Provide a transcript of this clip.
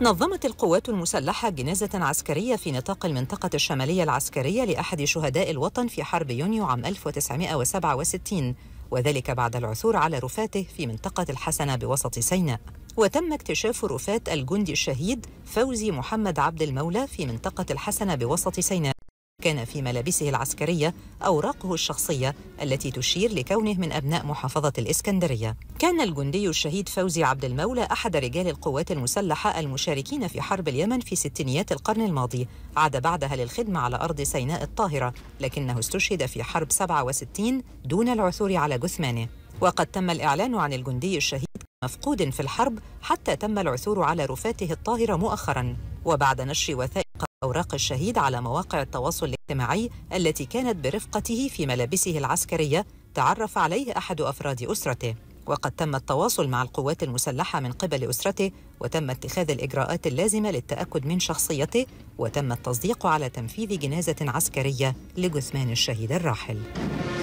نظمت القوات المسلحة جنازة عسكرية في نطاق المنطقة الشمالية العسكرية لأحد شهداء الوطن في حرب يونيو عام 1967 وذلك بعد العثور على رفاته في منطقة الحسنة بوسط سيناء وتم اكتشاف رفات الجندي الشهيد فوزي محمد عبد المولى في منطقة الحسنة بوسط سيناء كان في ملابسه العسكرية أوراقه الشخصية التي تشير لكونه من أبناء محافظة الإسكندرية كان الجندي الشهيد فوزي عبد المولى أحد رجال القوات المسلحة المشاركين في حرب اليمن في ستينيات القرن الماضي عاد بعدها للخدمة على أرض سيناء الطاهرة لكنه استشهد في حرب 67 دون العثور على جثمانه وقد تم الإعلان عن الجندي الشهيد مفقود في الحرب حتى تم العثور على رفاته الطاهرة مؤخراً وبعد نشر وثائق أوراق الشهيد على مواقع التواصل الاجتماعي التي كانت برفقته في ملابسه العسكرية تعرف عليه أحد أفراد أسرته وقد تم التواصل مع القوات المسلحة من قبل أسرته وتم اتخاذ الإجراءات اللازمة للتأكد من شخصيته وتم التصديق على تنفيذ جنازة عسكرية لجثمان الشهيد الراحل